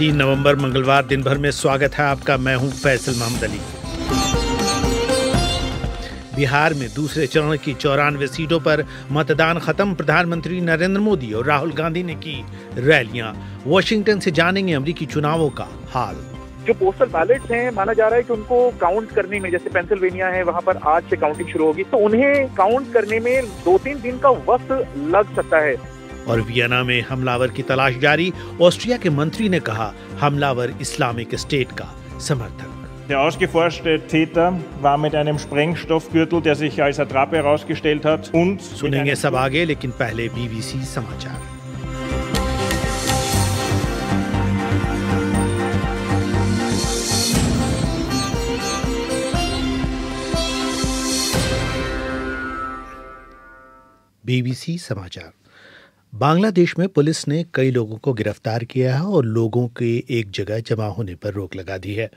तीन नवंबर मंगलवार दिन भर में स्वागत है आपका मैं हूं फैसल मोहम्मद अली बिहार में दूसरे चरण की चौरानवे सीटों पर मतदान खत्म प्रधानमंत्री नरेंद्र मोदी और राहुल गांधी ने की रैलियां वॉशिंगटन से जानेंगे अमरीकी चुनावों का हाल जो पोस्टल बैलेट हैं माना जा रहा है कि उनको काउंट करने में जैसे पेंसिल्वेनिया है वहां पर आज से काउंटिंग शुरू होगी तो उन्हें काउंट करने में दो तीन दिन का वक्त लग सकता है और वियना में हमलावर की तलाश जारी ऑस्ट्रिया के मंत्री ने कहा हमलावर इस्लामिक स्टेट का समर्थक Der ausgeforschte Täter war mit einem Sprengstoffgürtel, der sich als Attrappe herausgestellt hat, und सुनेंगे सब आगे लेकिन पहले बीबीसी समाचार बीबीसी समाचार बांग्लादेश में पुलिस ने कई लोगों को गिरफ्तार किया है और लोगों के एक जगह जमा होने पर रोक लगा दी है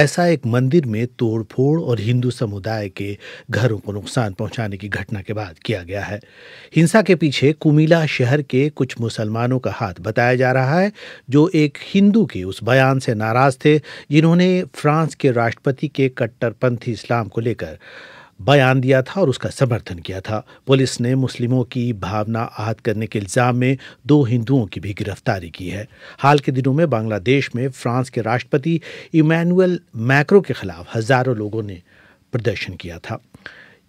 ऐसा एक मंदिर में तोड़फोड़ और हिंदू समुदाय के घरों को नुकसान पहुंचाने की घटना के बाद किया गया है हिंसा के पीछे कुमिला शहर के कुछ मुसलमानों का हाथ बताया जा रहा है जो एक हिंदू के उस बयान से नाराज थे जिन्होंने फ्रांस के राष्ट्रपति के कट्टरपंथी इस्लाम को लेकर बयान दिया था और उसका समर्थन किया था पुलिस ने मुस्लिमों की भावना आहत करने के इल्ज़ाम में दो हिंदुओं की भी गिरफ्तारी की है हाल के दिनों में बांग्लादेश में फ्रांस के राष्ट्रपति इमैनुअल मैक्रो के खिलाफ हज़ारों लोगों ने प्रदर्शन किया था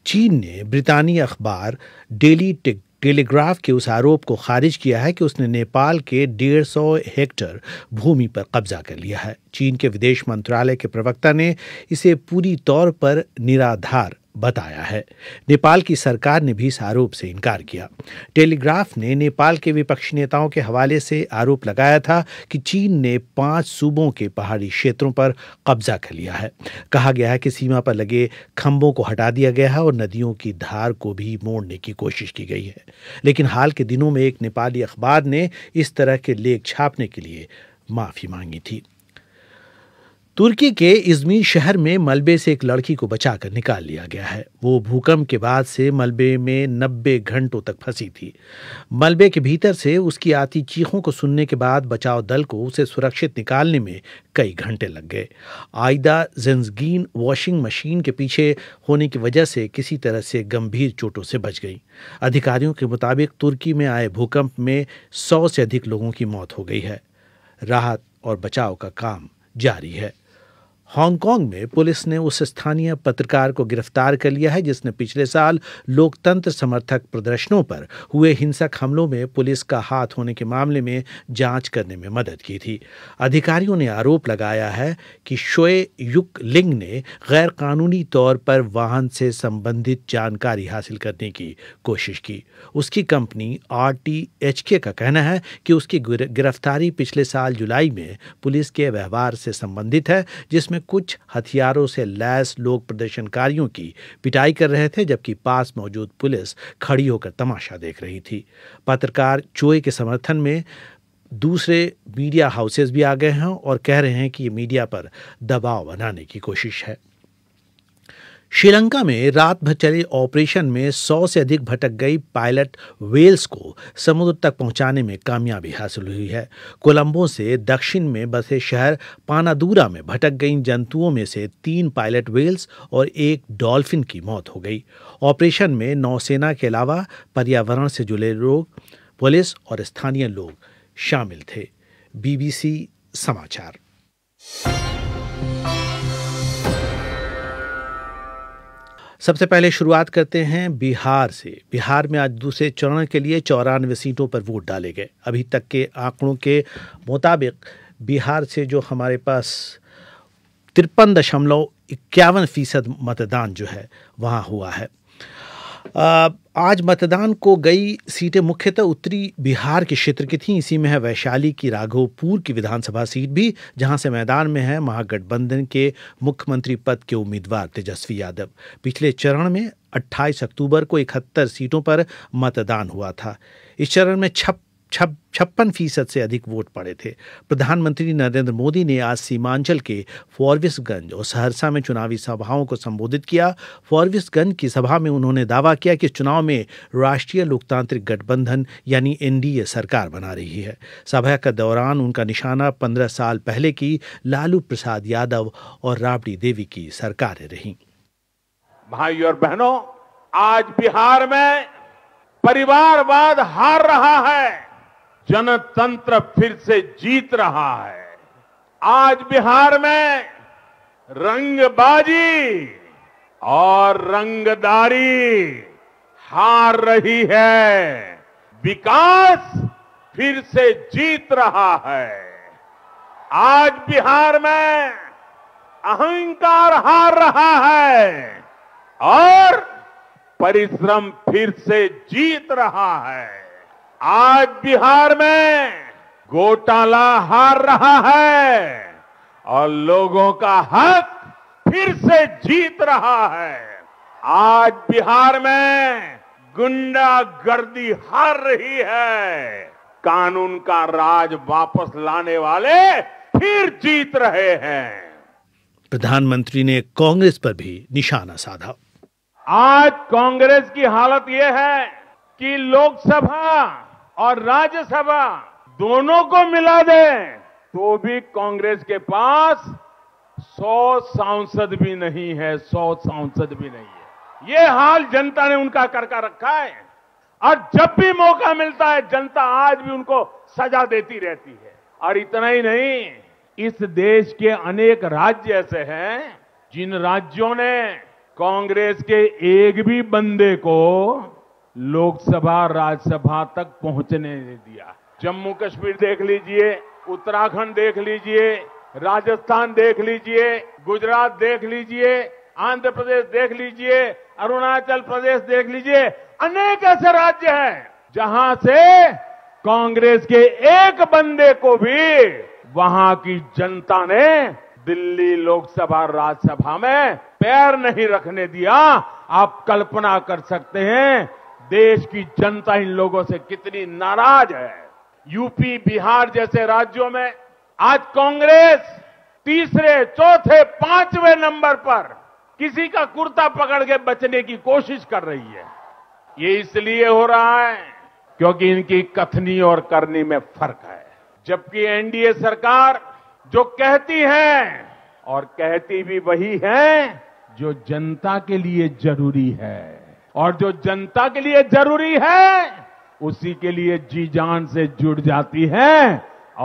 चीन ने ब्रितानी अखबार डेली टिक टेलीग्राफ के उस आरोप को खारिज किया है कि उसने नेपाल के डेढ़ सौ हेक्टर भूमि पर कब्जा कर लिया है चीन के विदेश मंत्रालय के प्रवक्ता ने इसे पूरी तौर पर निराधार बताया है नेपाल की सरकार ने भी इस आरोप से इनकार किया टेलीग्राफ ने नेपाल के विपक्षी नेताओं के हवाले से आरोप लगाया था कि चीन ने पांच सूबों के पहाड़ी क्षेत्रों पर कब्जा कर लिया है कहा गया है कि सीमा पर लगे खंभों को हटा दिया गया है और नदियों की धार को भी मोड़ने की कोशिश की गई है लेकिन हाल के दिनों में एक नेपाली अखबार ने इस तरह के लेख छापने के लिए माफ़ी मांगी थी तुर्की के इजमी शहर में मलबे से एक लड़की को बचाकर निकाल लिया गया है वो भूकंप के बाद से मलबे में नब्बे घंटों तक फंसी थी मलबे के भीतर से उसकी आती चीखों को सुनने के बाद बचाव दल को उसे सुरक्षित निकालने में कई घंटे लग गए आयदा जेंसगीन वॉशिंग मशीन के पीछे होने की वजह से किसी तरह से गंभीर चोटों से बच गई अधिकारियों के मुताबिक तुर्की में आए भूकंप में सौ से अधिक लोगों की मौत हो गई है राहत और बचाव का काम जारी है हांगकांग में पुलिस ने उस स्थानीय पत्रकार को गिरफ्तार कर लिया है जिसने पिछले साल लोकतंत्र समर्थक प्रदर्शनों पर हुए हिंसक हमलों में पुलिस का हाथ होने के मामले में जांच करने में मदद की थी अधिकारियों ने आरोप लगाया है कि शोए युक लिंग ने गैरकानूनी तौर पर वाहन से संबंधित जानकारी हासिल करने की कोशिश की उसकी कंपनी आर का कहना है कि उसकी गिरफ्तारी पिछले साल जुलाई में पुलिस के व्यवहार से संबंधित है जिसमें में कुछ हथियारों से लैस लोग प्रदर्शनकारियों की पिटाई कर रहे थे जबकि पास मौजूद पुलिस खड़ी होकर तमाशा देख रही थी पत्रकार चोए के समर्थन में दूसरे मीडिया हाउसेस भी आ गए हैं और कह रहे हैं कि ये मीडिया पर दबाव बनाने की कोशिश है श्रीलंका में रात भर चले ऑपरेशन में 100 से अधिक भटक गई पायलट वेल्स को समुद्र तक पहुंचाने में कामयाबी हासिल हुई है कोलंबो से दक्षिण में बसे शहर पानादूरा में भटक गई जंतुओं में से तीन पायलट वेल्स और एक डॉल्फिन की मौत हो गई ऑपरेशन में नौसेना के अलावा पर्यावरण से जुड़े लोग पुलिस और स्थानीय लोग शामिल थे बीबीसी समाचार सबसे पहले शुरुआत करते हैं बिहार से बिहार में आज दूसरे चरण के लिए चौरानवे सीटों पर वोट डाले गए अभी तक के आंकड़ों के मुताबिक बिहार से जो हमारे पास तिरपन दशमलव इक्यावन फीसद मतदान जो है वहाँ हुआ है आज मतदान को गई सीटें मुख्यतः उत्तरी बिहार के क्षेत्र की थीं इसी में है वैशाली की राघोपुर की विधानसभा सीट भी जहां से मैदान में है महागठबंधन के मुख्यमंत्री पद के उम्मीदवार तेजस्वी यादव पिछले चरण में 28 अक्टूबर को इकहत्तर सीटों पर मतदान हुआ था इस चरण में छप्पन फीसद से अधिक वोट पड़े थे प्रधानमंत्री नरेंद्र मोदी ने आज सीमांचल के फॉरविसगंज और सहरसा में चुनावी सभाओं को संबोधित किया फॉरविसगंज की सभा में उन्होंने दावा किया कि चुनाव में राष्ट्रीय लोकतांत्रिक गठबंधन यानी एनडीए सरकार बना रही है सभा के दौरान उनका निशाना पंद्रह साल पहले की लालू प्रसाद यादव और राबड़ी देवी की सरकारें रही भाई और बहनों आज बिहार में परिवारवाद हार रहा है जनतंत्र फिर से जीत रहा है आज बिहार में रंगबाजी और रंगदारी हार रही है विकास फिर से जीत रहा है आज बिहार में अहंकार हार रहा है और परिश्रम फिर से जीत रहा है आज बिहार में घोटाला हार रहा है और लोगों का हक फिर से जीत रहा है आज बिहार में गुंडागर्दी हार रही है कानून का राज वापस लाने वाले फिर जीत रहे हैं प्रधानमंत्री ने कांग्रेस पर भी निशाना साधा आज कांग्रेस की हालत यह है कि लोकसभा और राज्यसभा दोनों को मिला दें तो भी कांग्रेस के पास 100 सांसद भी नहीं है 100 सांसद भी नहीं है ये हाल जनता ने उनका करका रखा है और जब भी मौका मिलता है जनता आज भी उनको सजा देती रहती है और इतना ही नहीं इस देश के अनेक राज्य ऐसे हैं जिन राज्यों ने कांग्रेस के एक भी बंदे को लोकसभा राज्यसभा तक पहुंचने दिया जम्मू कश्मीर देख लीजिए उत्तराखंड देख लीजिए राजस्थान देख लीजिए गुजरात देख लीजिए आंध्र प्रदेश देख लीजिए अरुणाचल प्रदेश देख लीजिए अनेक ऐसे राज्य हैं जहां से कांग्रेस के एक बंदे को भी वहां की जनता ने दिल्ली लोकसभा राज्यसभा में पैर नहीं रखने दिया आप कल्पना कर सकते हैं देश की जनता इन लोगों से कितनी नाराज है यूपी बिहार जैसे राज्यों में आज कांग्रेस तीसरे चौथे पांचवें नंबर पर किसी का कुर्ता पकड़ के बचने की कोशिश कर रही है ये इसलिए हो रहा है क्योंकि इनकी कथनी और करनी में फर्क है जबकि एनडीए सरकार जो कहती है और कहती भी वही है जो जनता के लिए जरूरी है और जो जनता के लिए जरूरी है उसी के लिए जी जान से जुड़ जाती है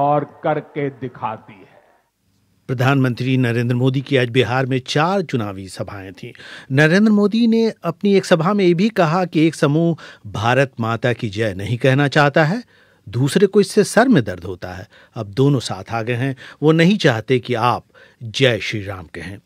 और करके दिखाती है प्रधानमंत्री नरेंद्र मोदी की आज बिहार में चार चुनावी सभाएं थीं नरेंद्र मोदी ने अपनी एक सभा में ये भी कहा कि एक समूह भारत माता की जय नहीं कहना चाहता है दूसरे को इससे सर में दर्द होता है अब दोनों साथ आ गए हैं वो नहीं चाहते कि आप जय श्री राम कहें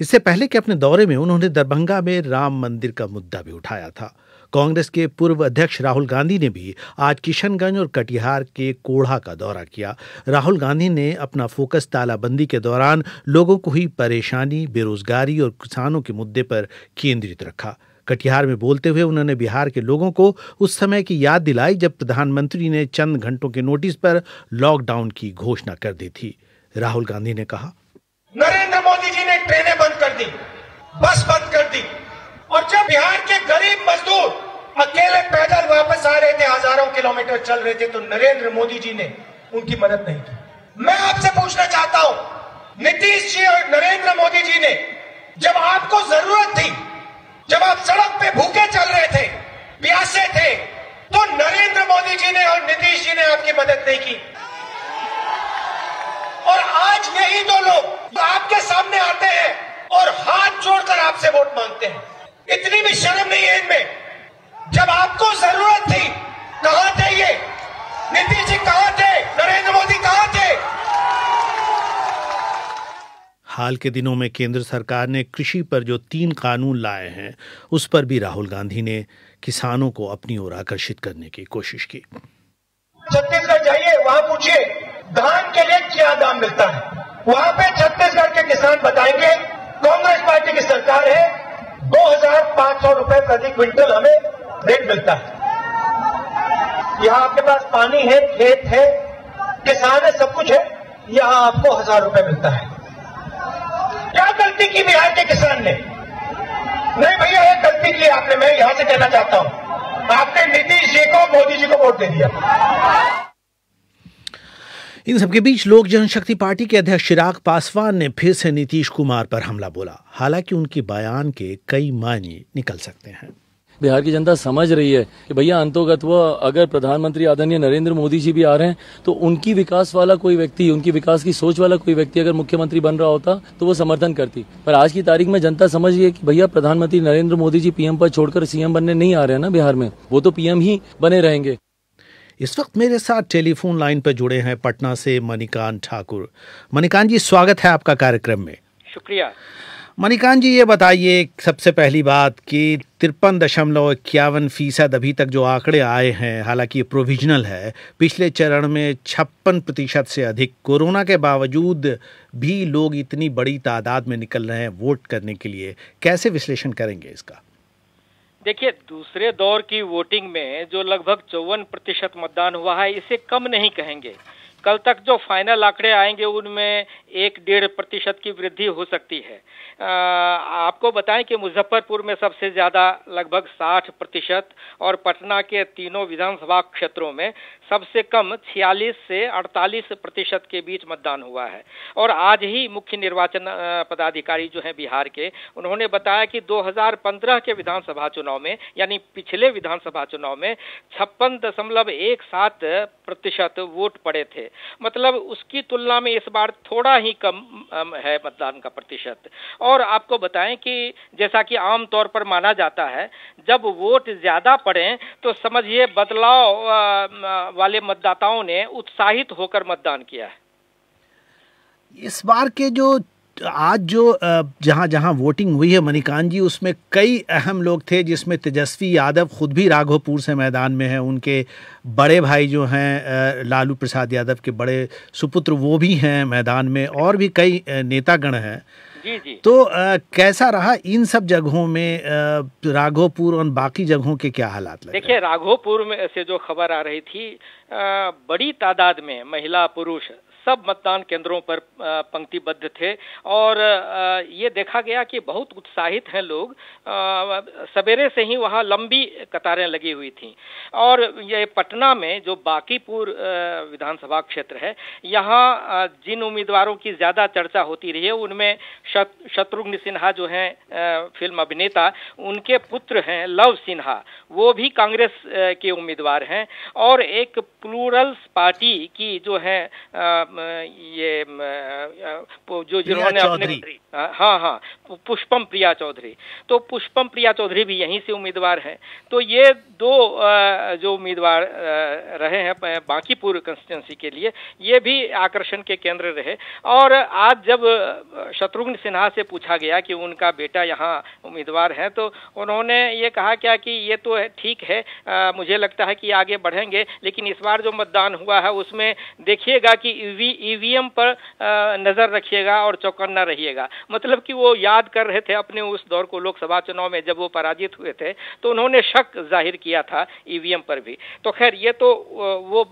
इससे पहले के अपने दौरे में उन्होंने दरभंगा में राम मंदिर का मुद्दा भी उठाया था कांग्रेस के पूर्व अध्यक्ष राहुल गांधी ने भी आज किशनगंज और कटिहार के कोढ़ा का दौरा किया राहुल गांधी ने अपना फोकस तालाबंदी के दौरान लोगों को हुई परेशानी बेरोजगारी और किसानों के मुद्दे पर केंद्रित रखा कटिहार में बोलते हुए उन्होंने बिहार के लोगों को उस समय की याद दिलाई जब प्रधानमंत्री ने चंद घंटों के नोटिस पर लॉकडाउन की घोषणा कर दी थी राहुल गांधी ने कहा नरेंद्र मोदी जी ने ट्रेनें बंद कर दी बस बंद कर दी और जब बिहार के गरीब मजदूर अकेले पैदल वापस आ रहे थे हजारों किलोमीटर चल रहे थे तो नरेंद्र मोदी जी ने उनकी मदद नहीं की मैं आपसे पूछना चाहता हूं नीतीश जी और नरेंद्र मोदी जी ने जब आपको जरूरत थी जब आप सड़क पे भूखे चल रहे थे प्यासे थे तो नरेंद्र मोदी जी ने और नीतीश जी ने आपकी मदद नहीं की और आज यही दो तो लोग तो आपके सामने आते हैं और हाथ जोड़कर आपसे वोट मांगते हैं इतनी भी शर्म नहीं है इनमें जब आपको जरूरत थी कहा थे ये नीतीश जी कहा थे नरेंद्र मोदी कहा थे हाल के दिनों में केंद्र सरकार ने कृषि पर जो तीन कानून लाए हैं उस पर भी राहुल गांधी ने किसानों को अपनी ओर आकर्षित करने की कोशिश की छत्तीसगढ़ जाइए वहाँ पूछिए धान के लिए क्या दाम मिलता है वहाँ पे बताएंगे कांग्रेस पार्टी की सरकार है दो हजार पांच सौ रूपये प्रति क्विंटल हमें रेट मिलता है यहाँ आपके पास पानी है खेत है किसान है सब कुछ है यहाँ आपको हजार रूपये मिलता है क्या गलती की बिहार के किसान ने नहीं भैया एक गलती की आपने मैं यहाँ से कहना चाहता हूँ आपने नीतीश जी को मोदी जी को वोट दे दिया इन सबके बीच लोक जनशक्ति पार्टी के अध्यक्ष चिराग पासवान ने फिर से नीतीश कुमार पर हमला बोला हालांकि उनके बयान के कई मायने निकल सकते हैं बिहार की जनता समझ रही है कि भैया अंतोगत वह अगर प्रधानमंत्री आदरणीय नरेंद्र मोदी जी भी आ रहे हैं तो उनकी विकास वाला कोई व्यक्ति उनकी विकास की सोच वाला कोई व्यक्ति अगर मुख्यमंत्री बन रहा होता तो वो समर्थन करती पर आज की तारीख में जनता समझ रही है कि भैया प्रधानमंत्री नरेंद्र मोदी जी पीएम पद छोड़कर सीएम बनने नहीं आ रहे हैं ना बिहार में वो तो पीएम ही बने रहेंगे इस वक्त मेरे साथ टेलीफोन लाइन पर जुड़े हैं पटना से मणिकांत ठाकुर मणिकांत जी स्वागत है आपका कार्यक्रम में शुक्रिया मणिकांत जी ये बताइए सबसे पहली बात कि तिरपन दशमलव इक्यावन फीसद अभी तक जो आंकड़े आए हैं हालांकि ये प्रोविजनल है पिछले चरण में छप्पन प्रतिशत से अधिक कोरोना के बावजूद भी लोग इतनी बड़ी तादाद में निकल रहे हैं वोट करने के लिए कैसे विश्लेषण करेंगे इसका देखिए दूसरे दौर की वोटिंग में जो लगभग चौवन प्रतिशत मतदान हुआ है इसे कम नहीं कहेंगे कल तक जो फाइनल आंकड़े आएंगे उनमें एक डेढ़ प्रतिशत की वृद्धि हो सकती है आ, आपको बताएं कि मुजफ्फरपुर में सबसे ज़्यादा लगभग साठ प्रतिशत और पटना के तीनों विधानसभा क्षेत्रों में सबसे कम 46 से 48 प्रतिशत के बीच मतदान हुआ है और आज ही मुख्य निर्वाचन पदाधिकारी जो हैं बिहार के उन्होंने बताया कि 2015 के विधानसभा चुनाव में यानी पिछले विधानसभा चुनाव में छप्पन दशमलव एक सात प्रतिशत वोट पड़े थे मतलब उसकी तुलना में इस बार थोड़ा ही कम है मतदान का प्रतिशत और आपको बताएं कि जैसा कि आमतौर पर माना जाता है जब वोट ज़्यादा पड़े तो समझिए बदलाव वाले मतदाताओं ने उत्साहित होकर मतदान किया है इस बार के जो आज जो जहां जहां वोटिंग हुई है मणिकांत जी उसमें कई अहम लोग थे जिसमें तेजस्वी यादव खुद भी राघोपुर से मैदान में हैं उनके बड़े भाई जो हैं लालू प्रसाद यादव के बड़े सुपुत्र वो भी हैं मैदान में और भी कई नेतागण हैं जी जी तो आ, कैसा रहा इन सब जगहों में राघोपुर और बाकी जगहों के क्या हालात देखिये देखिए राघोपुर में से जो खबर आ रही थी आ, बड़ी तादाद में महिला पुरुष सब मतदान केंद्रों पर पंक्तिबद्ध थे और ये देखा गया कि बहुत उत्साहित हैं लोग सवेरे से ही वहाँ लंबी कतारें लगी हुई थी और ये पटना में जो बाकीपुर विधानसभा क्षेत्र है यहाँ जिन उम्मीदवारों की ज़्यादा चर्चा होती रही है उनमें शत्रुघ्न सिन्हा जो हैं फिल्म अभिनेता उनके पुत्र हैं लव सिन्हा वो भी कांग्रेस के उम्मीदवार हैं और एक प्लूरल्स पार्टी की जो है ये जो जिन्होंने अपने हाँ हाँ पुष्पम प्रिया चौधरी तो पुष्पम प्रिया चौधरी भी यहीं से उम्मीदवार हैं तो ये दो जो उम्मीदवार रहे हैं बांकीपुर कंस्टिट्युएंसी के लिए ये भी आकर्षण के केंद्र रहे और आज जब शत्रुघ्न सिन्हा से पूछा गया कि उनका बेटा यहाँ उम्मीदवार है तो उन्होंने ये कहा क्या कि ये तो ठीक है मुझे लगता है कि आगे बढ़ेंगे लेकिन इस बार जो मतदान हुआ है उसमें देखिएगा कि ईवीएम पर नज़र रखिएगा और चौकन्ना रहिएगा मतलब कि वो याद कर रहे थे अपने उस दौर को लोकसभा चुनाव में जब वो पराजित हुए थे तो उन्होंने शक जाहिर किया था ईवीएम पर भी तो खैर ये तो वो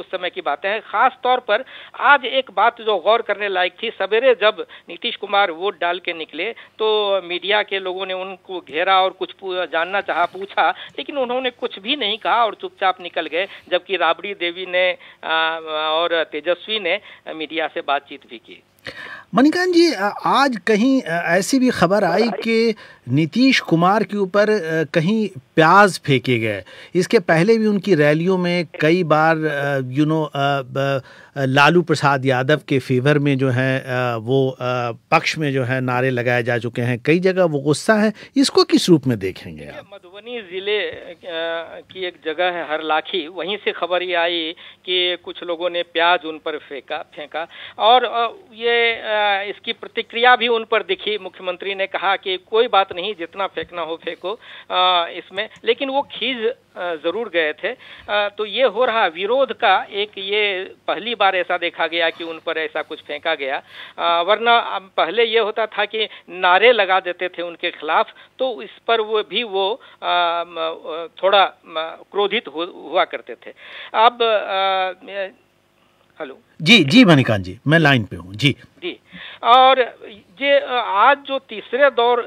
उस समय की बातें हैं खास तौर पर आज एक बात जो गौर करने लायक थी सवेरे जब नीतीश कुमार वोट डाल के निकले तो मीडिया के लोगों ने उनको घेरा और कुछ जानना चाह पूछा लेकिन उन्होंने कुछ भी नहीं कहा और चुपचाप निकल गए जबकि राबड़ी देवी ने और तेजस्वी ने मीडिया से बातचीत भी की मणिकांत जी आज कहीं ऐसी भी खबर आई कि नीतीश कुमार के ऊपर कहीं प्याज फेंके गए इसके पहले भी उनकी रैलियों में कई बार यू नो लालू प्रसाद यादव के फेवर में जो है वो पक्ष में जो है नारे लगाए जा चुके हैं कई जगह वो गुस्सा है इसको किस रूप में देखेंगे आप मधुबनी ज़िले की एक जगह है हर लाखी वहीं से खबर ये आई कि कुछ लोगों ने प्याज उन पर फेंका फेंका और ये इसकी प्रतिक्रिया भी उन पर दिखी मुख्यमंत्री ने कहा कि कोई बात नहीं जितना फेंकना हो फेंको इसमें लेकिन वो खींच जरूर गए थे तो ये हो रहा विरोध का एक ये पहली बार ऐसा देखा गया कि उन पर ऐसा कुछ फेंका गया वरना पहले ये होता था कि नारे लगा देते थे उनके खिलाफ तो इस पर वो भी वो थोड़ा क्रोधित हुआ करते थे अब हेलो जी जी मणिकांत जी मैं लाइन पे हूँ जी जी और ये आज जो तीसरे दौर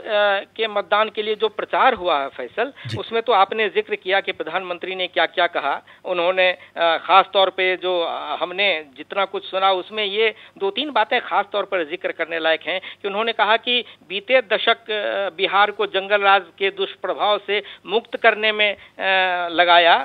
के मतदान के लिए जो प्रचार हुआ है फैसल उसमें तो आपने जिक्र किया कि प्रधानमंत्री ने क्या क्या कहा उन्होंने खास तौर पे जो हमने जितना कुछ सुना उसमें ये दो तीन बातें खास तौर पर जिक्र करने लायक हैं कि उन्होंने कहा कि बीते दशक बिहार को जंगल राज के दुष्प्रभाव से मुक्त करने में लगाया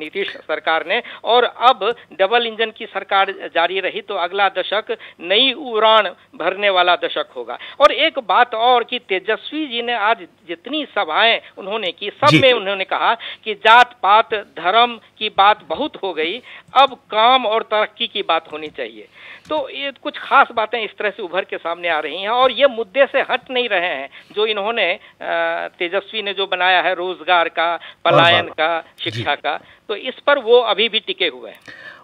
नीतीश सरकार ने और अब डबल इंजन की सरकार जारी रही तो अगला दशक नई उड़ान भरने वाला दशक होगा और एक बात और कि तेजस्वी जी ने आज जितनी सभाएं उन्होंने की सब में उन्होंने कहा कि जात पात धर्म की बात बहुत हो गई अब काम और तरक्की की बात होनी चाहिए तो ये कुछ खास बातें इस तरह से उभर के सामने आ रही हैं और ये मुद्दे से हट नहीं रहे हैं जो इन्होंने तेजस्वी ने जो बनाया है रोजगार का पलायन का शिक्षा का तो इस पर वो अभी भी टिके हुए हैं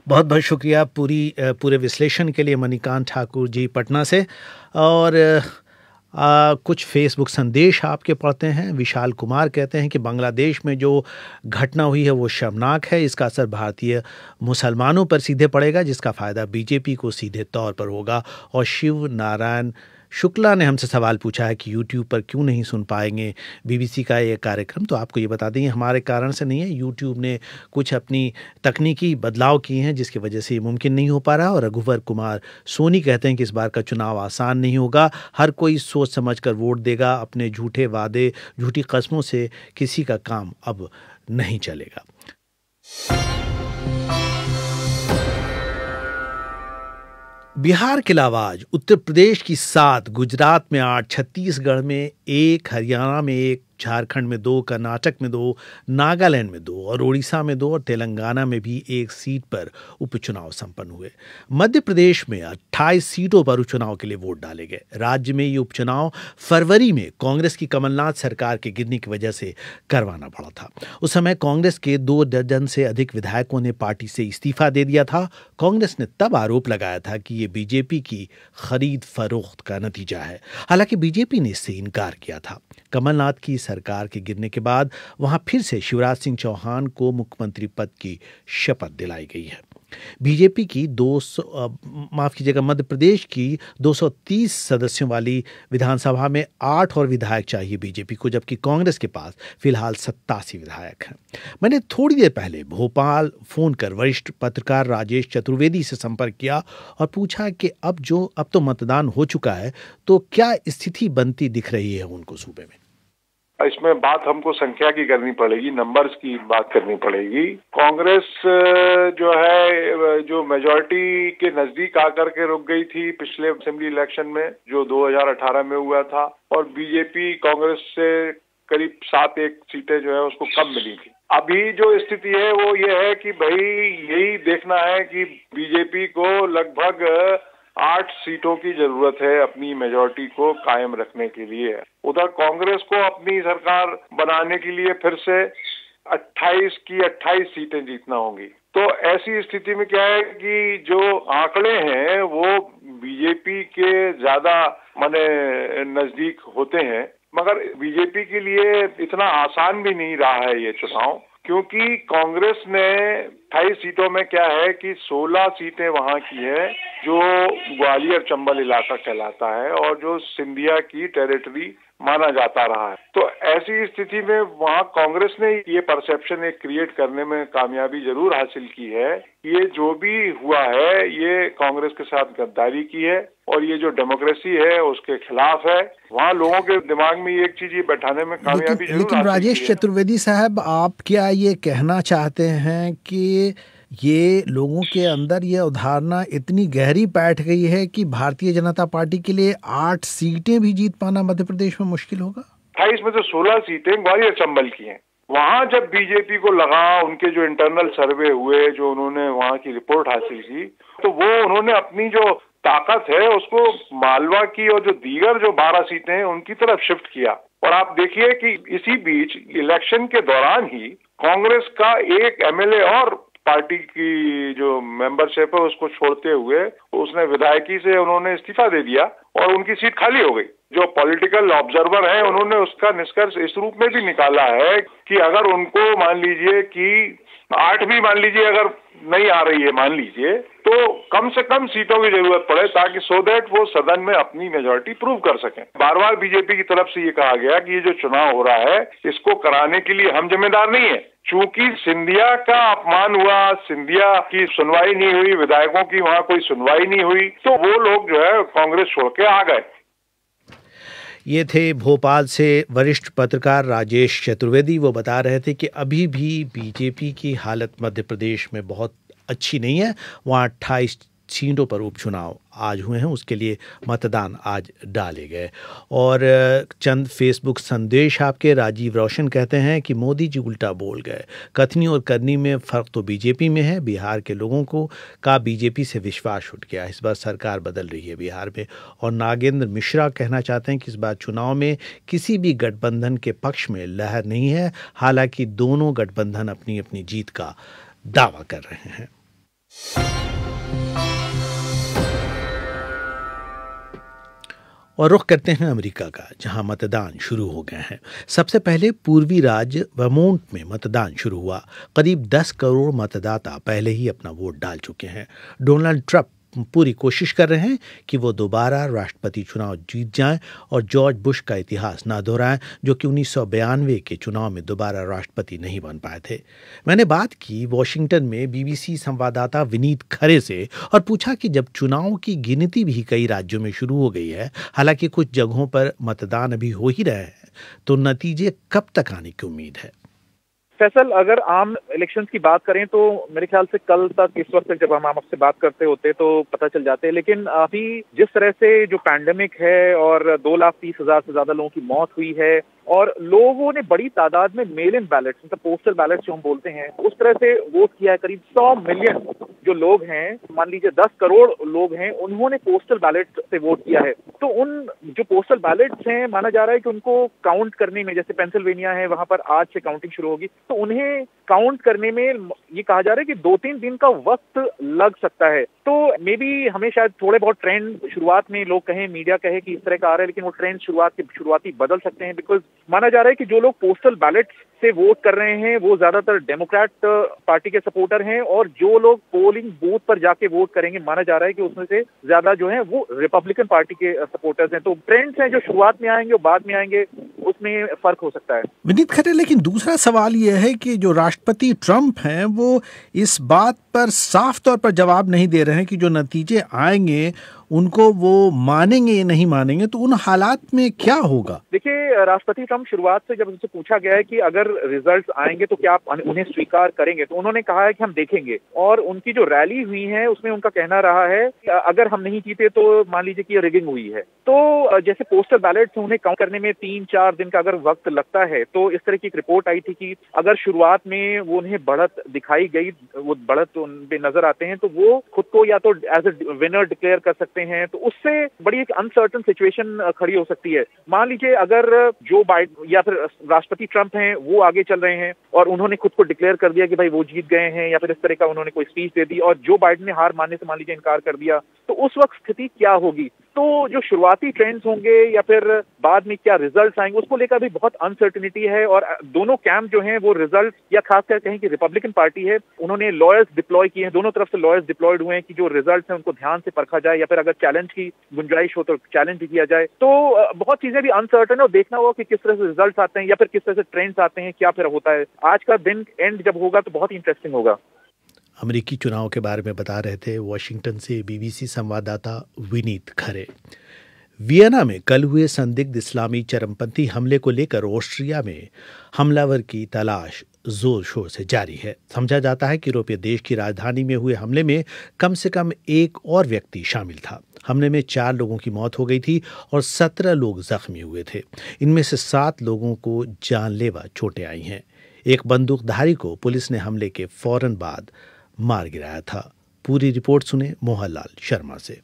बहुत बहुत शुक्रिया पूरी पूरे विश्लेषण के लिए मणिकांत ठाकुर जी पटना से और आ, कुछ फेसबुक संदेश आपके पढ़ते हैं विशाल कुमार कहते हैं कि बांग्लादेश में जो घटना हुई है वो शर्मनाक है इसका असर भारतीय मुसलमानों पर सीधे पड़ेगा जिसका फ़ायदा बीजेपी को सीधे तौर पर होगा और शिव नारायण शुक्ला ने हमसे सवाल पूछा है कि यूट्यूब पर क्यों नहीं सुन पाएंगे बीबीसी का ये कार्यक्रम तो आपको ये बता दें हमारे कारण से नहीं है यूट्यूब ने कुछ अपनी तकनीकी बदलाव किए हैं जिसकी वजह से ये मुमकिन नहीं हो पा रहा और रघुवर कुमार सोनी कहते हैं कि इस बार का चुनाव आसान नहीं होगा हर कोई सोच समझ कर वोट देगा अपने झूठे वादे झूठी कस्मों से किसी का काम अब नहीं चलेगा बिहार के अलावाज उत्तर प्रदेश की सात गुजरात में आठ छत्तीसगढ़ में एक हरियाणा में एक झारखंड में दो कर्नाटक में दो नागालैंड में दो और उड़ीसा में दो और तेलंगाना में भी एक सीट पर उपचुनाव संपन्न हुए मध्य प्रदेश में अट्ठाईस सीटों पर उपचुनाव के लिए वोट डाले गए राज्य में ये उपचुनाव फरवरी में कांग्रेस की कमलनाथ सरकार के गिरने की वजह से करवाना पड़ा था उस समय कांग्रेस के दो दर्जन से अधिक विधायकों ने पार्टी से इस्तीफा दे दिया था कांग्रेस ने तब आरोप लगाया था कि ये बीजेपी की खरीद फरोख्त का नतीजा है हालांकि बीजेपी ने इससे इनकार किया था कमलनाथ की इस सरकार के गिरने के बाद वहां फिर से शिवराज सिंह चौहान को मुख्यमंत्री पद की शपथ दिलाई गई है बीजेपी की दो माफ कीजिएगा मध्य प्रदेश की 230 सदस्यों वाली विधानसभा में आठ और विधायक चाहिए बीजेपी को जबकि कांग्रेस के पास फिलहाल सत्तासी विधायक हैं मैंने थोड़ी देर पहले भोपाल फोन कर वरिष्ठ पत्रकार राजेश चतुर्वेदी से संपर्क किया और पूछा कि अब जो अब तो मतदान हो चुका है तो क्या स्थिति बनती दिख रही है उनको सूबे में इसमें बात हमको संख्या की करनी पड़ेगी नंबर्स की बात करनी पड़ेगी कांग्रेस जो है जो मेजोरिटी के नजदीक आकर के रुक गई थी पिछले असेंबली इलेक्शन में जो 2018 में हुआ था और बीजेपी कांग्रेस से करीब सात एक सीटें जो है उसको कम मिली थी अभी जो स्थिति है वो ये है कि भाई यही देखना है कि बीजेपी को लगभग आठ सीटों की जरूरत है अपनी मेजोरिटी को कायम रखने के लिए उधर कांग्रेस को अपनी सरकार बनाने के लिए फिर से 28 की 28 सीटें जीतना होंगी तो ऐसी स्थिति में क्या है कि जो आंकड़े हैं वो बीजेपी के ज्यादा माने नजदीक होते हैं मगर बीजेपी के लिए इतना आसान भी नहीं रहा है ये चुनाव क्योंकि कांग्रेस ने अट्ठाईस सीटों में क्या है कि 16 सीटें वहाँ की है जो ग्वालियर चंबल इलाका कहलाता है और जो सिंधिया की टेरिटरी माना जाता रहा है तो ऐसी स्थिति में वहाँ कांग्रेस ने ये परसेप्शन एक क्रिएट करने में कामयाबी जरूर हासिल की है ये जो भी हुआ है ये कांग्रेस के साथ गद्दारी की है और ये जो डेमोक्रेसी है उसके खिलाफ है वहाँ लोगों के दिमाग में एक चीज ये बैठाने में कामयाबी लेकिन, लेकिन राजेश चतुर्वेदी साहब आप क्या ये कहना चाहते हैं कि ये लोगों के अंदर ये अवधारणा इतनी गहरी बैठ गई है कि भारतीय जनता पार्टी के लिए आठ सीटें भी जीत पाना मध्य प्रदेश में मुश्किल होगा अट्ठाईस हाँ, में से सोलह सीटें ग्वालियर चंबल की हैं वहाँ जब बीजेपी को लगा उनके जो इंटरनल सर्वे हुए जो उन्होंने वहाँ की रिपोर्ट हासिल की तो वो उन्होंने अपनी जो ताकत है उसको मालवा की और जो दीगर जो बारह सीटें हैं उनकी तरफ शिफ्ट किया और आप देखिए कि इसी बीच इलेक्शन के दौरान ही कांग्रेस का एक एमएलए और पार्टी की जो मेंबरशिप है उसको छोड़ते हुए उसने विधायकी से उन्होंने इस्तीफा दे दिया और उनकी सीट खाली हो गई जो पॉलिटिकल ऑब्जर्वर है उन्होंने उसका निष्कर्ष इस रूप में भी निकाला है कि अगर उनको मान लीजिए कि आठ भी मान लीजिए अगर नहीं आ रही है मान लीजिए तो कम से कम सीटों की जरूरत पड़े ताकि सो देट वो सदन में अपनी मेजोरिटी प्रूव कर सकें बार बार बीजेपी की तरफ से ये कहा गया कि ये जो चुनाव हो रहा है इसको कराने के लिए हम जिम्मेदार नहीं है चूंकि सिंधिया का अपमान हुआ सिंधिया की सुनवाई नहीं हुई विधायकों की वहाँ कोई सुनवाई नहीं हुई तो वो लोग जो है कांग्रेस छोड़ के आ गए ये थे भोपाल से वरिष्ठ पत्रकार राजेश चतुर्वेदी वो बता रहे थे कि अभी भी बीजेपी की हालत मध्य प्रदेश में बहुत अच्छी नहीं है वहाँ अट्ठाईस सीटों पर उपचुनाव आज हुए हैं उसके लिए मतदान आज डाले गए और चंद फेसबुक संदेश आपके राजीव रोशन कहते हैं कि मोदी जी उल्टा बोल गए कथनी और करनी में फ़र्क तो बीजेपी में है बिहार के लोगों को का बीजेपी से विश्वास उठ गया इस बार सरकार बदल रही है बिहार में और नागेंद्र मिश्रा कहना चाहते हैं कि इस बार चुनाव में किसी भी गठबंधन के पक्ष में लहर नहीं है हालांकि दोनों गठबंधन अपनी अपनी जीत का दावा कर रहे हैं और रुख करते हैं अमेरिका का जहां मतदान शुरू हो गए हैं सबसे पहले पूर्वी राज्य वमोंट में मतदान शुरू हुआ करीब 10 करोड़ मतदाता पहले ही अपना वोट डाल चुके हैं डोनाल्ड ट्रंप पूरी कोशिश कर रहे हैं कि वो दोबारा राष्ट्रपति चुनाव जीत जाएं और जॉर्ज बुश का इतिहास ना दोहराएं जो कि उन्नीस के चुनाव में दोबारा राष्ट्रपति नहीं बन पाए थे मैंने बात की वॉशिंगटन में बीबीसी संवाददाता विनीत खरे से और पूछा कि जब चुनाव की गिनती भी कई राज्यों में शुरू हो गई है हालांकि कुछ जगहों पर मतदान अभी हो ही रहे हैं तो नतीजे कब तक आने की उम्मीद है फैसल अगर आम इलेक्शंस की बात करें तो मेरे ख्याल से कल तक इस वक्त तक जब हम आपसे बात करते होते तो पता चल जाते लेकिन अभी जिस तरह से जो पैंडेमिक है और दो लाख तीस हजार से ज्यादा लोगों की मौत हुई है और लोगों ने बड़ी तादाद में मेल इन बैलेट मतलब पोस्टल बैलेट जो हम बोलते हैं उस तरह से वोट किया है करीब सौ मिलियन जो लोग हैं मान लीजिए दस करोड़ लोग हैं उन्होंने पोस्टल बैलेट से वोट किया है तो उन जो पोस्टल बैलेट्स हैं माना जा रहा है कि उनको काउंट करने में जैसे पेंसिल्वेनिया है वहां पर आज से काउंटिंग शुरू होगी तो उन्हें काउंट करने में ये कहा जा रहा है कि दो तीन दिन का वक्त लग सकता है तो मे बी हमें शायद थोड़े बहुत ट्रेंड शुरुआत में लोग कहें मीडिया कहे कि इस तरह का आ रहा है लेकिन वो ट्रेंड शुरुआत के शुरुआती बदल सकते हैं बिकॉज माना जा रहा है कि जो लोग पोस्टल बैलेट से वोट कर रहे हैं वो ज्यादातर डेमोक्रेट पार्टी uh, के सपोर्टर हैं और जो लोग पोलिंग बूथ पर जाके वोट करेंगे माना जा रहा है कि उसमें से ज्यादा जो है वो रिपब्लिकन पार्टी के सपोर्टर्स uh, हैं तो ट्रेंड्स हैं जो शुरुआत में आएंगे और बाद में आएंगे उसमें फर्क हो सकता है विनीत खरे लेकिन दूसरा सवाल यह है कि जो राष्ट्रपति ट्रंप है वो इस बात पर साफ तौर पर जवाब नहीं दे रहे हैं कि जो नतीजे आएंगे उनको वो मानेंगे या नहीं मानेंगे तो उन हालात में क्या होगा देखिए राष्ट्रपति ट्रम्प शुरुआत से जब उनसे पूछा गया है कि अगर रिजल्ट्स आएंगे तो क्या आप उन्हें स्वीकार करेंगे तो उन्होंने कहा है कि हम देखेंगे और उनकी जो रैली हुई है उसमें उनका कहना रहा है कि अगर हम नहीं जीते तो मान लीजिए कि रिगिंग हुई है तो जैसे पोस्टल बैलेट से उन्हें काउंट करने में तीन चार दिन का अगर वक्त लगता है तो इस तरह की एक रिपोर्ट आई थी कि अगर शुरुआत में वो उन्हें बढ़त दिखाई गई वो बढ़त उन पे नजर आते हैं तो वो खुद को या तो एज ए विनर डिक्लेयर कर सकते हैं करते हैं तो उससे बड़ी एक अनसर्टन सिचुएशन खड़ी हो सकती है मान लीजिए अगर जो बाइड या फिर राष्ट्रपति ट्रंप हैं वो आगे चल रहे हैं और उन्होंने खुद को डिक्लेयर कर दिया कि भाई वो जीत गए हैं या फिर इस तरह का उन्होंने कोई स्पीच दे दी और जो बाइडन ने हार मानने से मान लीजिए इनकार कर दिया तो उस वक्त स्थिति क्या होगी तो जो शुरुआती ट्रेंड्स होंगे या फिर बाद में क्या रिजल्ट्स आएंगे उसको लेकर भी बहुत अनसर्टिनिटी है और दोनों कैंप जो हैं वो रिजल्ट या खासकर कहें कि रिपब्लिकन पार्टी है उन्होंने लॉयर्स डिप्लॉय किए हैं दोनों तरफ से लॉयर्स डिप्लॉयड हुए हैं कि जो रिजल्ट हैं उनको ध्यान से परखा जाए या फिर अगर चैलेंज की गुंजाइश हो तो चैलेंज भी किया जाए तो बहुत चीजें भी अनसर्टन है और देखना होगा कि किस तरह से रिजल्ट आते हैं या फिर किस तरह से ट्रेंड्स आते हैं क्या फिर होता है आज का दिन एंड जब होगा तो बहुत ही इंटरेस्टिंग होगा अमेरिकी चुनाव के बारे में बता रहे थे वाशिंगटन से बीबीसी संवाददाता विनीत खरे वियना में कल हुए संदिग्ध इस्लामी चरमपंथी हमले को लेकर ऑस्ट्रिया में हमलावर की तलाश जोर शोर से जारी है समझा जाता है कि यूरोपीय देश की राजधानी में हुए हमले में कम से कम एक और व्यक्ति शामिल था हमले में चार लोगों की मौत हो गई थी और सत्रह लोग जख्मी हुए थे इनमें से सात लोगों को जानलेवा चोटें आई हैं एक बंदूकधारी को पुलिस ने हमले के फौरन बाद मार गिराया था पूरी रिपोर्ट सुने मोहनलाल शर्मा से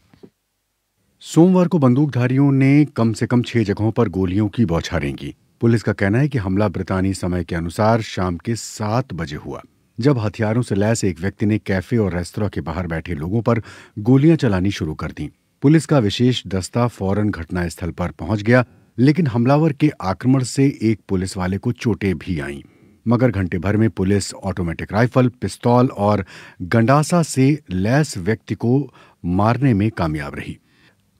सोमवार को बंदूकधारियों ने कम से कम छह जगहों पर गोलियों की बौछारें की पुलिस का कहना है कि हमला ब्रितानी समय के अनुसार शाम के सात बजे हुआ जब हथियारों से लैस एक व्यक्ति ने कैफे और रेस्तरा के बाहर बैठे लोगों पर गोलियां चलानी शुरू कर दी पुलिस का विशेष दस्ता फौरन घटनास्थल पर पहुंच गया लेकिन हमलावर के आक्रमण से एक पुलिस वाले को चोटें भी आईं मगर घंटे भर में पुलिस ऑटोमेटिक राइफल पिस्तौल और गंडासा से लैस व्यक्ति को मारने में कामयाब रही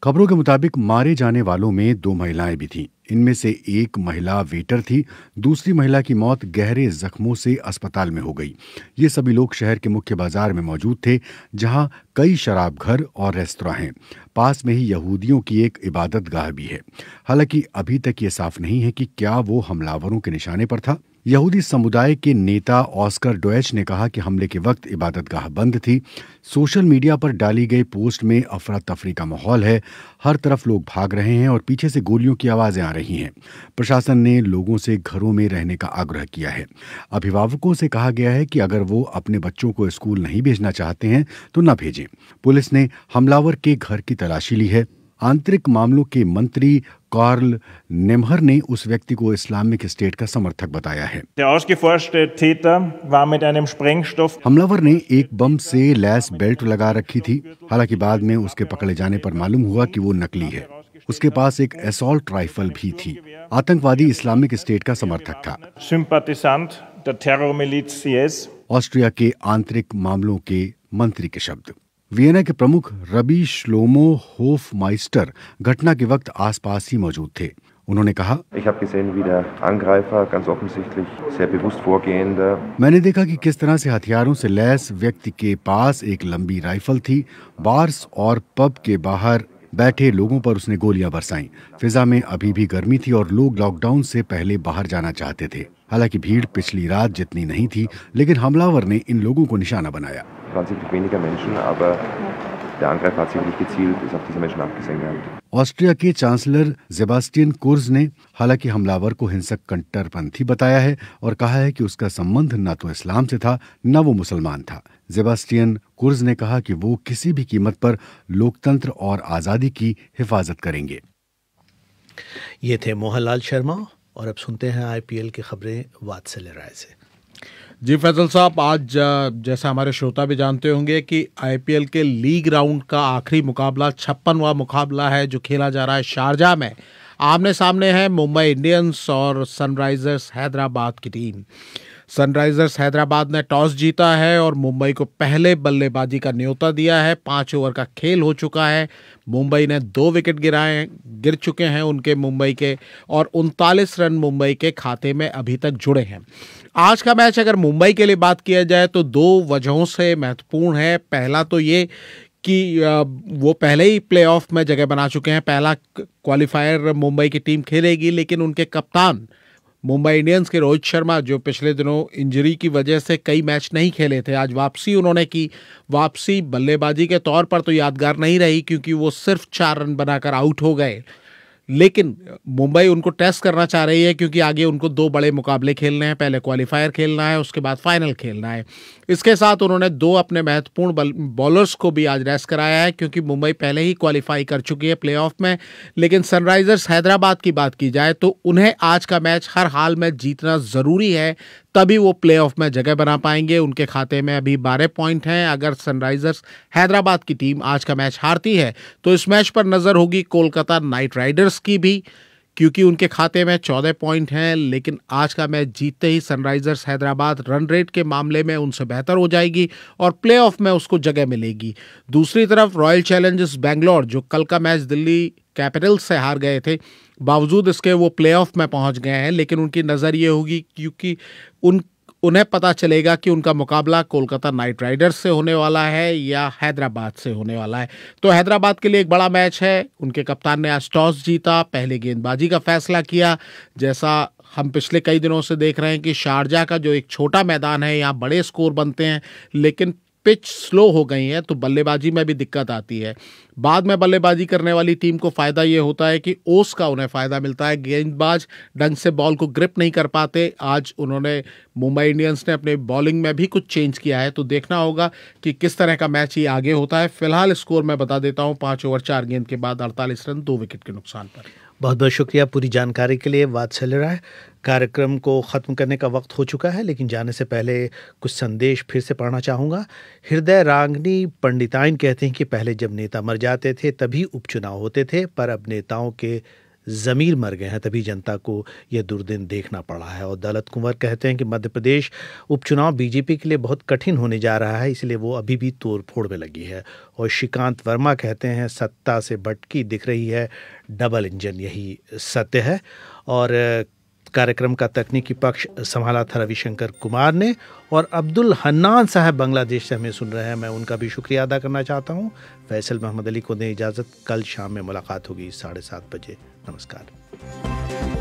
खबरों के मुताबिक मारे जाने वालों में दो महिलाएं भी थीं इनमें से एक महिला वेटर थी दूसरी महिला की मौत गहरे जख्मों से अस्पताल में हो गई ये सभी लोग शहर के मुख्य बाजार में मौजूद थे जहां कई शराब घर और रेस्तरा हैं पास में ही यहूदियों की एक इबादत गाह भी है हालांकि अभी तक ये साफ नहीं है कि क्या वो हमलावरों के निशाने पर था यहूदी समुदाय के नेता ऑस्कर डोएच ने कहा कि हमले के वक्त इबादतगाह बंद थी सोशल मीडिया पर डाली गई पोस्ट में अफरा तफरी का माहौल है हर तरफ लोग भाग रहे हैं और पीछे से गोलियों की आवाज़ें आ रही हैं प्रशासन ने लोगों से घरों में रहने का आग्रह किया है अभिभावकों से कहा गया है कि अगर वो अपने बच्चों को स्कूल नहीं भेजना चाहते हैं तो न भेजें पुलिस ने हमलावर के घर की तलाशी ली है आंतरिक मामलों के मंत्री कार्ल नेमहर ने उस व्यक्ति को इस्लामिक स्टेट का समर्थक बताया है हमलावर ने एक बम से लैस बेल्ट लगा रखी थी हालांकि बाद में उसके पकड़े जाने पर मालूम हुआ कि वो नकली है उसके पास एक असॉल्ट राइफल भी थी आतंकवादी इस्लामिक स्टेट का समर्थक था ऑस्ट्रिया के आंतरिक मामलों के मंत्री के शब्द वियना के प्रमुख रबी श्लोमो होफ माइस्टर घटना के वक्त आसपास ही मौजूद थे उन्होंने कहा मैंने देखा कि किस तरह से हथियारों से लैस व्यक्ति के पास एक लंबी राइफल थी बार्स और पब के बाहर बैठे लोगों पर उसने गोलियां बरसाई फिजा में अभी भी गर्मी थी और लोग लॉकडाउन से पहले बाहर जाना चाहते थे हालांकि भीड़ पिछली रात जितनी नहीं थी लेकिन हमलावर ने इन लोगों को निशाना बनाया 20 weniger Menschen, aber der Angriff hat ziemlich gezielt, ist auf diese Menschen abgesehen gehabt. Austria के चांसलर जेबास्टियन कोर्ज ने हालांकि हमलावर को हिंसक कट्टरपंथी बताया है और कहा है कि उसका संबंध न तो इस्लाम से था न वो मुसलमान था जेबास्टियन कुर्ज ने कहा कि वो किसी भी कीमत पर लोकतंत्र और आज़ादी की हिफाजत करेंगे ये थे मोहनलाल शर्मा और अब सुनते हैं आईपीएल की खबरें वात्सल्य राय से जी फैजल साहब आज जैसा हमारे श्रोता भी जानते होंगे कि आईपीएल के लीग राउंड का आखिरी मुकाबला छप्पनवा मुकाबला है जो खेला जा रहा है शारजा में आमने सामने है मुंबई इंडियंस और सनराइजर्स हैदराबाद की टीम सनराइजर्स हैदराबाद ने टॉस जीता है और मुंबई को पहले बल्लेबाजी का न्योता दिया है पाँच ओवर का खेल हो चुका है मुंबई ने दो विकेट गिराए गिर चुके हैं उनके मुंबई के और उनतालीस रन मुंबई के खाते में अभी तक जुड़े हैं आज का मैच अगर मुंबई के लिए बात किया जाए तो दो वजहों से महत्वपूर्ण है पहला तो ये कि वो पहले ही प्लेऑफ में जगह बना चुके हैं पहला क्वालिफायर मुंबई की टीम खेलेगी लेकिन उनके कप्तान मुंबई इंडियंस के रोहित शर्मा जो पिछले दिनों इंजरी की वजह से कई मैच नहीं खेले थे आज वापसी उन्होंने की वापसी बल्लेबाजी के तौर पर तो यादगार नहीं रही क्योंकि वो सिर्फ चार रन बनाकर आउट हो गए लेकिन मुंबई उनको टेस्ट करना चाह रही है क्योंकि आगे उनको दो बड़े मुकाबले खेलने हैं पहले क्वालिफायर खेलना है उसके बाद फाइनल खेलना है इसके साथ उन्होंने दो अपने महत्वपूर्ण बॉलर्स को भी आज रेस्ट कराया है क्योंकि मुंबई पहले ही क्वालिफाई कर चुकी है प्लेऑफ में लेकिन सनराइजर्स हैदराबाद की बात की जाए तो उन्हें आज का मैच हर हाल में जीतना ज़रूरी है तभी वो प्ले में जगह बना पाएंगे उनके खाते में अभी बारह पॉइंट हैं अगर सनराइजर्स हैदराबाद की टीम आज का मैच हारती है तो इस मैच पर नज़र होगी कोलकाता नाइट राइडर्स की भी क्योंकि उनके खाते में चौदह पॉइंट हैं लेकिन आज का मैच जीतते ही सनराइजर्स हैदराबाद रन रेट के मामले में उनसे बेहतर हो जाएगी और प्लेऑफ में उसको जगह मिलेगी दूसरी तरफ रॉयल चैलेंजर्स बैंगलोर जो कल का मैच दिल्ली कैपिटल्स से हार गए थे बावजूद इसके वो प्लेऑफ में पहुंच गए हैं लेकिन उनकी नज़र ये होगी क्योंकि उन उन्हें पता चलेगा कि उनका मुकाबला कोलकाता नाइट राइडर्स से होने वाला है या हैदराबाद से होने वाला है तो हैदराबाद के लिए एक बड़ा मैच है उनके कप्तान ने आज टॉस जीता पहले गेंदबाजी का फैसला किया जैसा हम पिछले कई दिनों से देख रहे हैं कि शारजा का जो एक छोटा मैदान है यहाँ बड़े स्कोर बनते हैं लेकिन पिच स्लो हो गई है तो बल्लेबाजी में भी दिक्कत आती है बाद में बल्लेबाजी करने वाली टीम को फ़ायदा ये होता है कि ओस का उन्हें फ़ायदा मिलता है गेंदबाज ढंग से बॉल को ग्रिप नहीं कर पाते आज उन्होंने मुंबई इंडियंस ने अपने बॉलिंग में भी कुछ चेंज किया है तो देखना होगा कि किस तरह का मैच ये आगे होता है फिलहाल स्कोर मैं बता देता हूँ पाँच ओवर चार गेंद के बाद अड़तालीस रन दो विकेट के नुकसान पर बहुत बहुत शुक्रिया पूरी जानकारी के लिए रहा है कार्यक्रम को ख़त्म करने का वक्त हो चुका है लेकिन जाने से पहले कुछ संदेश फिर से पढ़ना चाहूँगा हृदय रागनी पंडिताइन कहते हैं कि पहले जब नेता मर जाते थे तभी उपचुनाव होते थे पर अब नेताओं के ज़मीर मर गए हैं तभी जनता को यह दुर्दिन देखना पड़ा है और दौलत कुंवर कहते हैं कि मध्य प्रदेश उपचुनाव बीजेपी के लिए बहुत कठिन होने जा रहा है इसलिए वो अभी भी तोड़फोड़ में लगी है और श्रीकांत वर्मा कहते हैं सत्ता से भटकी दिख रही है डबल इंजन यही सत्य है और कार्यक्रम का तकनीकी पक्ष संभाला था रविशंकर कुमार ने और अब्दुल हन्नान साहब बांग्लादेश से हमें सुन रहे हैं मैं उनका भी शुक्रिया अदा करना चाहता हूँ फैसल मोहम्मद अली को दें इजाज़त कल शाम में मुलाकात होगी साढ़े सात बजे Namaskar.